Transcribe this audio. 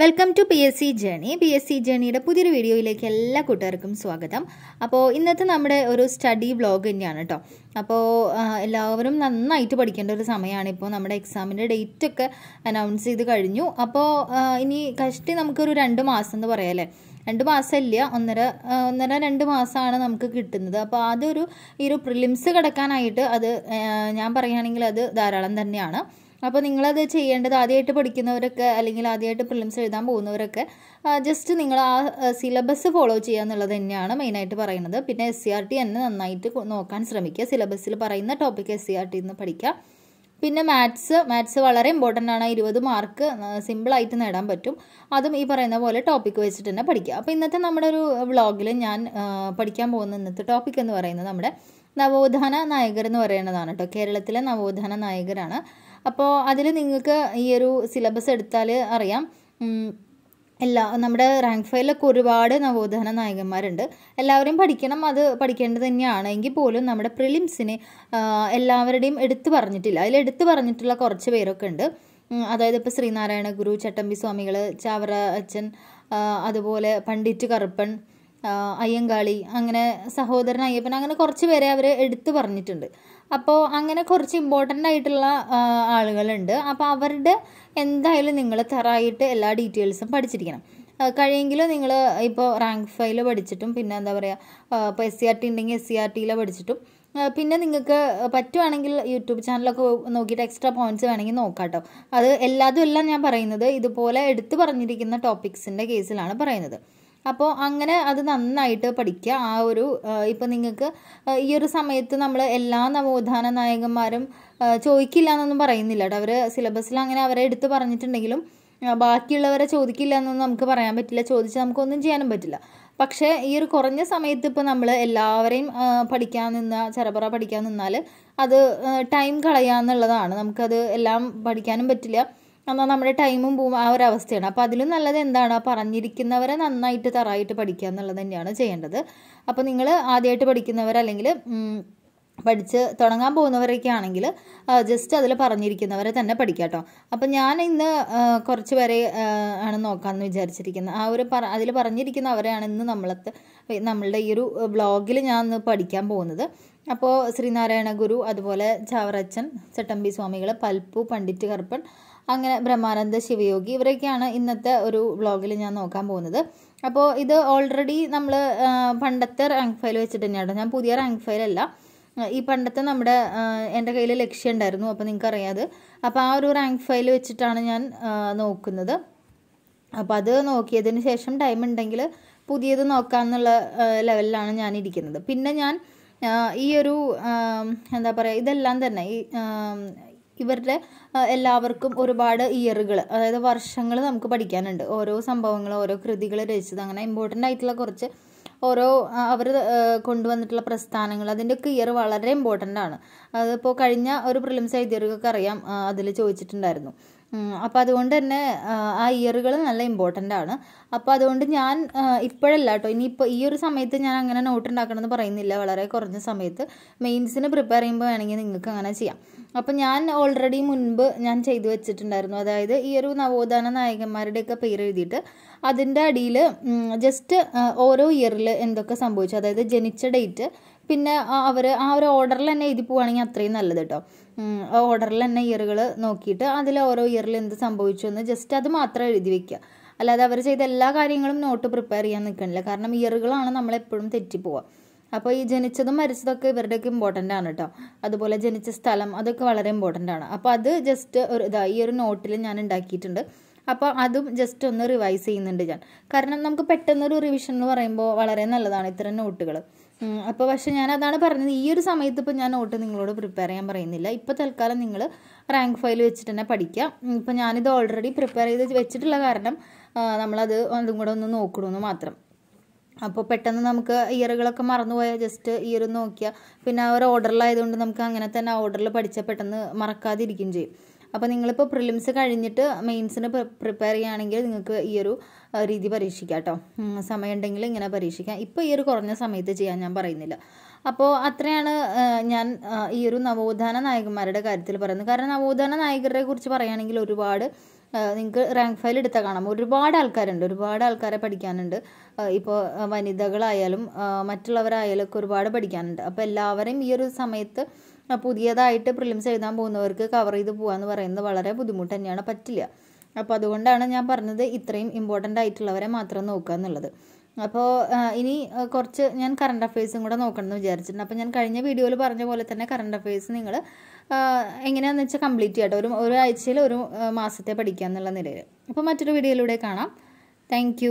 welcome to P S C journey P S C ജേണിയുടെ പുതിയൊരു വീഡിയോയിലേക്ക് എല്ലാ കൂട്ടുകാർക്കും സ്വാഗതം അപ്പോൾ ഇന്നത്തെ നമ്മുടെ ഒരു സ്റ്റഡി വ്ലോഗ് തന്നെയാണ് കേട്ടോ അപ്പോൾ എല്ലാവരും നന്നായിട്ട് പഠിക്കേണ്ട ഒരു സമയമാണ് ഇപ്പോൾ നമ്മുടെ എക്സാമിൻ്റെ ഡേറ്റ് ഒക്കെ അനൗൺസ് ചെയ്ത് കഴിഞ്ഞു അപ്പോൾ ഇനി കഷ്ടി നമുക്കൊരു രണ്ട് മാസം എന്ന് പറയാമല്ലേ രണ്ട് മാസമില്ല ഒന്നര ഒന്നര രണ്ട് മാസമാണ് നമുക്ക് കിട്ടുന്നത് അപ്പോൾ അതൊരു ഈ ഒരു പ്രിലിംസ് കിടക്കാനായിട്ട് അത് ഞാൻ പറയുകയാണെങ്കിൽ അത് ധാരാളം തന്നെയാണ് അപ്പോൾ നിങ്ങളത് ചെയ്യേണ്ടത് ആദ്യമായിട്ട് പഠിക്കുന്നവരൊക്കെ അല്ലെങ്കിൽ ആദ്യമായിട്ട് പ്രിലിംസ് എഴുതാൻ പോകുന്നവരൊക്കെ ജസ്റ്റ് നിങ്ങൾ ആ സിലബസ് ഫോളോ ചെയ്യുക എന്നുള്ളത് തന്നെയാണ് മെയിനായിട്ട് പറയുന്നത് പിന്നെ എസ് സി ആർ ടി തന്നെ നന്നായിട്ട് നോക്കാൻ ശ്രമിക്കുക സിലബസിൽ പറയുന്ന topic S C R T നിന്ന് പഠിക്കുക പിന്നെ മാത്സ് മാത്സ് വളരെ ഇമ്പോർട്ടൻ്റ് ആണ് ഇരുപത് മാർക്ക് സിമ്പിളായിട്ട് നേടാൻ പറ്റും അതും ഈ പറയുന്ന പോലെ ടോപ്പിക്ക് വെച്ചിട്ട് തന്നെ പഠിക്കുക അപ്പോൾ ഇന്നത്തെ നമ്മുടെ ഒരു വ്ളോഗിൽ ഞാൻ പഠിക്കാൻ പോകുന്ന ഇന്നത്തെ ടോപ്പിക് എന്ന് പറയുന്നത് നമ്മുടെ നവോത്ഥാന നായകർ എന്ന് പറയുന്നതാണ് കേട്ടോ കേരളത്തിലെ നവോത്ഥാന നായകരാണ് അപ്പോൾ അതിൽ നിങ്ങൾക്ക് ഈ ഒരു സിലബസ് എടുത്താൽ അറിയാം എല്ലാ നമ്മുടെ റാങ്ക് ഫയലിലൊക്കെ ഒരുപാട് നവോത്ഥാന നായകന്മാരുണ്ട് എല്ലാവരും പഠിക്കണം അത് പഠിക്കേണ്ടത് തന്നെയാണ് എങ്കിൽ പോലും നമ്മുടെ പ്രിലിംസിന് എല്ലാവരുടെയും എടുത്തു പറഞ്ഞിട്ടില്ല അതിൽ എടുത്തു പറഞ്ഞിട്ടുള്ള കുറച്ച് പേരൊക്കെ ഉണ്ട് അതായത് ഇപ്പോൾ ശ്രീനാരായണ ഗുരു ചട്ടമ്പി സ്വാമികൾ ചാവറ അച്ഛൻ അതുപോലെ പണ്ഡിറ്റ് കറുപ്പൻ അയ്യങ്കാളി അങ്ങനെ സഹോദരൻ അയ്യപ്പൻ അങ്ങനെ കുറച്ച് പേരെ അവർ എടുത്തു പറഞ്ഞിട്ടുണ്ട് അപ്പോൾ അങ്ങനെ കുറച്ച് ഇമ്പോർട്ടൻ്റ് ആയിട്ടുള്ള ആളുകളുണ്ട് അപ്പോൾ അവരുടെ എന്തായാലും നിങ്ങൾ തെറായിട്ട് എല്ലാ ഡീറ്റെയിൽസും പഠിച്ചിരിക്കണം കഴിയെങ്കിലും നിങ്ങൾ ഇപ്പോൾ റാങ്ക് ഫൈൽ പഠിച്ചിട്ടും പിന്നെ എന്താ പറയുക ഇപ്പോൾ S C e R T ഉണ്ടെങ്കിൽ എസ് e സി ആർ ടിയിലെ പഠിച്ചിട്ടും പിന്നെ നിങ്ങൾക്ക് പറ്റുവാണെങ്കിൽ യൂട്യൂബ് ചാനലൊക്കെ നോക്കിയിട്ട് എക്സ്ട്രാ പോയിന്റ്സ് വേണമെങ്കിൽ നോക്കാം കേട്ടോ അത് എല്ലാതും എല്ലാം ഞാൻ പറയുന്നത് ഇതുപോലെ എടുത്തു പറഞ്ഞിരിക്കുന്ന ടോപ്പിക്സിൻ്റെ കേസിലാണ് പറയുന്നത് അപ്പോൾ അങ്ങനെ അത് നന്നായിട്ട് പഠിക്കുക ആ ഒരു ഇപ്പം നിങ്ങൾക്ക് ഈ ഒരു സമയത്ത് നമ്മൾ എല്ലാ നവോത്ഥാന നായകന്മാരും ചോദിക്കില്ല എന്നൊന്നും പറയുന്നില്ല കേട്ടോ അവർ സിലബസിൽ അങ്ങനെ അവരെ എടുത്ത് പറഞ്ഞിട്ടുണ്ടെങ്കിലും ബാക്കിയുള്ളവരെ ചോദിക്കില്ല എന്നൊന്നും നമുക്ക് പറയാൻ പറ്റില്ല ചോദിച്ച് നമുക്കൊന്നും ചെയ്യാനും പറ്റില്ല പക്ഷേ ഈ ഒരു കുറഞ്ഞ സമയത്ത് ഇപ്പോൾ നമ്മൾ എല്ലാവരെയും പഠിക്കാൻ നിന്ന ചെറപറ പഠിക്കാൻ നിന്നാൽ അത് ടൈം കളയാന്നുള്ളതാണ് നമുക്കത് എല്ലാം പഠിക്കാനും പറ്റില്ല എന്നാൽ നമ്മുടെ ടൈമും പോവും ആ ഒരു അവസ്ഥയാണ് അപ്പോൾ അതിലും നല്ലത് എന്താണ് പറഞ്ഞിരിക്കുന്നവരെ നന്നായിട്ട് തറായിട്ട് പഠിക്കുക എന്നുള്ളത് തന്നെയാണ് ചെയ്യേണ്ടത് അപ്പോൾ നിങ്ങൾ ആദ്യമായിട്ട് പഠിക്കുന്നവരല്ലെങ്കിൽ പഠിച്ച് തുടങ്ങാൻ പോകുന്നവരൊക്കെ ആണെങ്കിൽ ജസ്റ്റ് അതിൽ പറഞ്ഞിരിക്കുന്നവരെ തന്നെ പഠിക്കുക കേട്ടോ അപ്പം ഞാൻ ഇന്ന് കുറച്ച് പേരെ ആണ് നോക്കാമെന്ന് വിചാരിച്ചിരിക്കുന്നത് ആ ഒരു പറ അതിൽ പറഞ്ഞിരിക്കുന്നവരെയാണ് ഇന്ന് നമ്മളത്ത് നമ്മളുടെ ഈ ഒരു ബ്ലോഗിൽ ഞാൻ ഇന്ന് പഠിക്കാൻ പോകുന്നത് അപ്പോൾ ശ്രീനാരായണ ഗുരു അതുപോലെ ചാവറച്ചൻ ചട്ടമ്പി സ്വാമികൾ പൽപ്പു പണ്ഡിറ്റ് കറുപ്പൻ അങ്ങനെ ബ്രഹ്മാനന്ദ ശിവയോഗി ഇവരൊക്കെയാണ് ഇന്നത്തെ ഒരു വ്ളോഗിൽ ഞാൻ നോക്കാൻ പോകുന്നത് അപ്പോൾ ഇത് ഓൾറെഡി നമ്മൾ പണ്ടത്തെ റാങ്ക് ഫയൽ വെച്ചിട്ട് തന്നെയാണ് ഞാൻ പുതിയ റാങ്ക് ഫയലല്ല ഈ പണ്ടത്തെ നമ്മുടെ എൻ്റെ കയ്യിൽ ലക്ഷ്യം ഉണ്ടായിരുന്നു അപ്പോൾ അറിയാതെ അപ്പോൾ ആ ഒരു റാങ്ക് ഫയൽ വെച്ചിട്ടാണ് ഞാൻ നോക്കുന്നത് അപ്പോൾ അത് നോക്കിയതിന് ശേഷം ടൈം ഉണ്ടെങ്കിൽ പുതിയത് നോക്കാമെന്നുള്ള ലെവലിലാണ് ഞാൻ ഇരിക്കുന്നത് പിന്നെ ഞാൻ ഈ ഒരു എന്താ പറയുക ഇതെല്ലാം തന്നെ ഈ ഇവരുടെ എല്ലാവർക്കും ഒരുപാട് ഇയറുകൾ അതായത് വർഷങ്ങൾ നമുക്ക് പഠിക്കാനുണ്ട് ഓരോ സംഭവങ്ങൾ ഓരോ കൃതികൾ രചിച്ചത് അങ്ങനെ ഇമ്പോർട്ടൻ്റ് ആയിട്ടുള്ള കുറച്ച് ഓരോ അവർ കൊണ്ടുവന്നിട്ടുള്ള പ്രസ്ഥാനങ്ങൾ ഒക്കെ ഇയർ വളരെ ഇമ്പോർട്ടൻ്റ് ആണ് അതിപ്പോൾ കഴിഞ്ഞ ഒരു പ്രിലിംസ് എഴുതിയവർക്കൊക്കെ അറിയാം അതിൽ ചോദിച്ചിട്ടുണ്ടായിരുന്നു അപ്പോൾ അതുകൊണ്ട് തന്നെ ആ ഇയറുകൾ നല്ല ഇമ്പോർട്ടൻ്റ് ആണ് അപ്പോൾ അതുകൊണ്ട് ഞാൻ ഇപ്പോഴല്ല കേട്ടോ ഇപ്പോൾ ഈ ഒരു സമയത്ത് ഞാൻ അങ്ങനെ നോട്ട് ഉണ്ടാക്കണമെന്ന് പറയുന്നില്ല വളരെ കുറഞ്ഞ സമയത്ത് മെയിൻസിന് പ്രിപ്പയർ ചെയ്യുമ്പോൾ വേണമെങ്കിൽ നിങ്ങൾക്ക് അങ്ങനെ ചെയ്യാം അപ്പം ഞാൻ ഓൾറെഡി മുൻപ് ഞാൻ ചെയ്തു വെച്ചിട്ടുണ്ടായിരുന്നു അതായത് ഈ ഒരു നവോത്ഥാന നായകന്മാരുടെയൊക്കെ പേര് എഴുതിയിട്ട് അതിൻ്റെ അടിയിൽ ജസ്റ്റ് ഓരോ ഇയറിൽ എന്തൊക്കെ സംഭവിച്ചു അതായത് ജനിച്ച ഡേറ്റ് പിന്നെ അവർ ആ ഒരു ഓർഡറിൽ തന്നെ എഴുതി പോവുകയാണെങ്കിൽ അത്രയും നല്ലത് കേട്ടോ ഓർഡറിൽ തന്നെ ഇയറുകൾ നോക്കിയിട്ട് അതിൽ ഓരോ ഇയറിൽ എന്ത് സംഭവിച്ചു എന്ന് ജസ്റ്റ് അത് മാത്രം എഴുതി വെക്കുക അല്ലാതെ അവർ ചെയ്ത എല്ലാ കാര്യങ്ങളും നോട്ട് പ്രിപ്പയർ ചെയ്യാൻ നിൽക്കണില്ല കാരണം ഇയറുകളാണ് നമ്മളെപ്പോഴും തെറ്റിപ്പോവുക അപ്പോൾ ഈ ജനിച്ചതും മരിച്ചതൊക്കെ ഇവരുടെയൊക്കെ ഇമ്പോർട്ടൻ്റ് ആണ് കേട്ടോ അതുപോലെ ജനിച്ച സ്ഥലം അതൊക്കെ വളരെ ഇമ്പോർട്ടൻ്റ് ആണ് അപ്പോൾ അത് ജസ്റ്റ് ഒരു ഇതാ ഈ ഒരു നോട്ടിൽ ഞാൻ ഉണ്ടാക്കിയിട്ടുണ്ട് അപ്പോൾ അതും ജസ്റ്റ് ഒന്ന് റിവൈസ് ചെയ്യുന്നുണ്ട് ഞാൻ കാരണം നമുക്ക് പെട്ടെന്നൊരു റിവിഷൻ എന്ന് പറയുമ്പോൾ വളരെ നല്ലതാണ് ഇത്തരം നോട്ടുകൾ അപ്പോൾ പക്ഷേ ഞാൻ അതാണ് പറഞ്ഞത് ഈ ഒരു സമയത്ത് ഇപ്പോൾ ഞാൻ നോട്ട് നിങ്ങളോട് പ്രിപ്പയർ ചെയ്യാൻ പറയുന്നില്ല ഇപ്പോൾ തൽക്കാലം നിങ്ങൾ റാങ്ക് ഫയൽ വെച്ചിട്ട് തന്നെ പഠിക്കാം ഇപ്പോൾ ഞാനിത് ഓൾറെഡി പ്രിപ്പയർ ചെയ്ത് വെച്ചിട്ടുള്ള കാരണം നമ്മളത് അതും കൂടെ ഒന്ന് നോക്കണമെന്ന് മാത്രം അപ്പോൾ പെട്ടെന്ന് നമുക്ക് ഇയറുകളൊക്കെ മറന്നുപോയാൽ ജസ്റ്റ് ഇയർ നോക്കിയാൽ പിന്നെ ആ ഒരു ഓർഡറിലായതുകൊണ്ട് നമുക്ക് അങ്ങനെ തന്നെ ആ ഓർഡറിൽ പഠിച്ചാൽ പെട്ടെന്ന് മറക്കാതിരിക്കുകയും ചെയ്യും അപ്പോൾ നിങ്ങളിപ്പോൾ പ്രിലിംസ് കഴിഞ്ഞിട്ട് മെയിൻസിന് പ്രിപ്പയർ ചെയ്യുകയാണെങ്കിൽ നിങ്ങൾക്ക് ഈ ഒരു രീതി പരീക്ഷിക്കാം കേട്ടോ ഉണ്ടെങ്കിൽ ഇങ്ങനെ പരീക്ഷിക്കാം ഇപ്പോൾ ഈ ഒരു കുറഞ്ഞ സമയത്ത് ചെയ്യാൻ ഞാൻ പറയുന്നില്ല അപ്പോൾ അത്രയാണ് ഞാൻ ഈ ഒരു നവോത്ഥാന നായകന്മാരുടെ കാര്യത്തിൽ പറയുന്നത് കാരണം നവോത്ഥാന നായകരെ കുറിച്ച് പറയുകയാണെങ്കിൽ ഒരുപാട് നിങ്ങൾക്ക് റാങ്ക് ഫയൽ എടുത്താൽ കാണാം ഒരുപാട് ആൾക്കാരുണ്ട് ഒരുപാട് ആൾക്കാരെ പഠിക്കാനുണ്ട് ഇപ്പോൾ വനിതകളായാലും മറ്റുള്ളവരായാലും ഒക്കെ ഒരുപാട് പഠിക്കാനുണ്ട് അപ്പോൾ എല്ലാവരെയും ഈ ഒരു സമയത്ത് പുതിയതായിട്ട് പ്രിലിംസ് എഴുതാൻ പോകുന്നവർക്ക് കവർ ചെയ്ത് പോകാന്ന് പറയുന്നത് വളരെ ബുദ്ധിമുട്ട് തന്നെയാണ് പറ്റില്ല അപ്പോൾ അതുകൊണ്ടാണ് ഞാൻ പറഞ്ഞത് ഇത്രയും ഇമ്പോർട്ടൻ്റ് ആയിട്ടുള്ളവരെ മാത്രം നോക്കുക എന്നുള്ളത് അപ്പോൾ ഇനി കുറച്ച് ഞാൻ കറണ്ട് അഫയേഴ്സും കൂടെ നോക്കണമെന്ന് വിചാരിച്ചിട്ടുണ്ട് അപ്പോൾ ഞാൻ കഴിഞ്ഞ വീഡിയോയിൽ പറഞ്ഞ പോലെ തന്നെ കറണ്ട് അഫയേഴ്സ് നിങ്ങൾ എങ്ങനെയാണെന്ന് വെച്ചാൽ കംപ്ലീറ്റ് ചെയ്യട്ടെ ഒരു ഒരാഴ്ചയിൽ ഒരു മാസത്തെ പഠിക്കുക എന്നുള്ള നിലയിൽ അപ്പോൾ മറ്റൊരു വീഡിയോയിലൂടെ കാണാം താങ്ക്